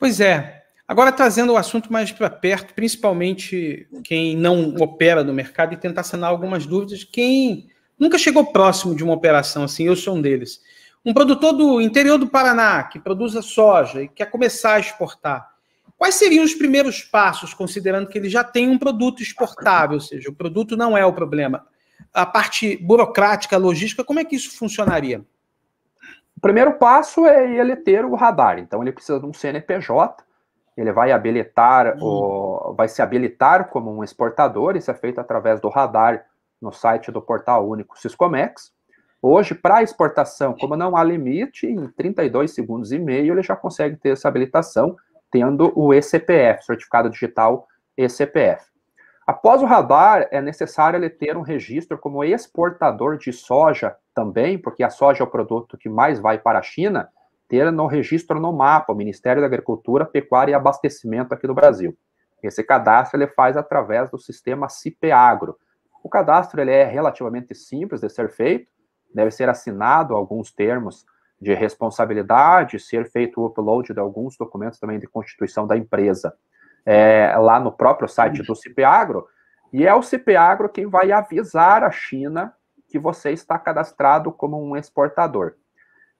Pois é. Agora trazendo o assunto mais para perto, principalmente quem não opera no mercado e tentar sanar algumas dúvidas, quem nunca chegou próximo de uma operação assim, eu sou um deles. Um produtor do interior do Paraná que produz a soja e quer começar a exportar. Quais seriam os primeiros passos, considerando que ele já tem um produto exportável, ou seja, o produto não é o problema? A parte burocrática, logística, como é que isso funcionaria? O primeiro passo é ele ter o radar. Então ele precisa de um CNPJ, ele vai habilitar, uhum. o, vai se habilitar como um exportador, isso é feito através do radar no site do portal único Ciscomex. Hoje, para exportação, como não há limite, em 32 segundos e meio ele já consegue ter essa habilitação, tendo o ECPF, Certificado Digital ECPF. Após o radar, é necessário ele ter um registro como exportador de soja também, porque a soja é o produto que mais vai para a China, ter no registro no mapa, o Ministério da Agricultura, Pecuária e Abastecimento aqui do Brasil. Esse cadastro ele faz através do sistema CIPEAGRO. O cadastro ele é relativamente simples de ser feito, deve ser assinado alguns termos de responsabilidade, ser feito o upload de alguns documentos também de constituição da empresa é, lá no próprio site do CIPEAGRO, e é o CIPEAGRO quem vai avisar a China que você está cadastrado como um exportador.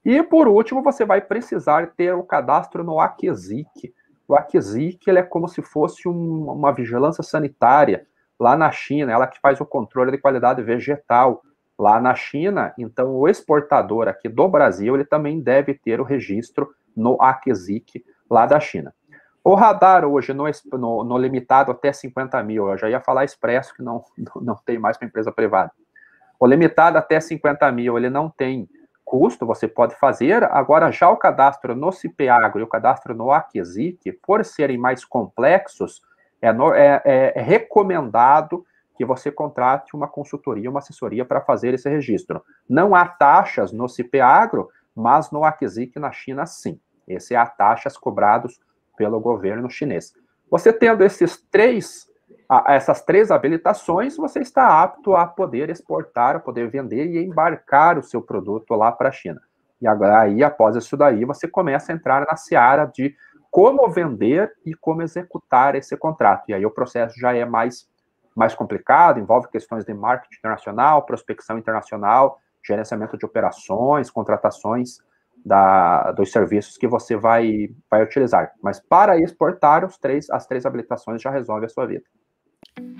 E por último, você vai precisar ter o cadastro no AQZIC, O AQZIC ele é como se fosse um, uma vigilância sanitária lá na China, ela que faz o controle de qualidade vegetal lá na China. Então, o exportador aqui do Brasil ele também deve ter o registro no AQZIC lá da China. O radar hoje no, no, no limitado até 50 mil, eu já ia falar expresso que não, não tem mais para empresa privada. O limitado até 50 mil, ele não tem custo, você pode fazer. Agora, já o cadastro no CIPEAGRO e o cadastro no Aquesic, por serem mais complexos, é, no, é, é, é recomendado que você contrate uma consultoria, uma assessoria para fazer esse registro. Não há taxas no CIPEAGRO, mas no Aquesic na China, sim. Esse é a taxas cobrados pelo governo chinês. Você tendo esses três essas três habilitações, você está apto a poder exportar, a poder vender e embarcar o seu produto lá para a China. E agora, aí, após isso daí, você começa a entrar na seara de como vender e como executar esse contrato. E aí o processo já é mais, mais complicado, envolve questões de marketing internacional, prospecção internacional, gerenciamento de operações, contratações da, dos serviços que você vai, vai utilizar. Mas para exportar, os três, as três habilitações já resolve a sua vida. Thank you.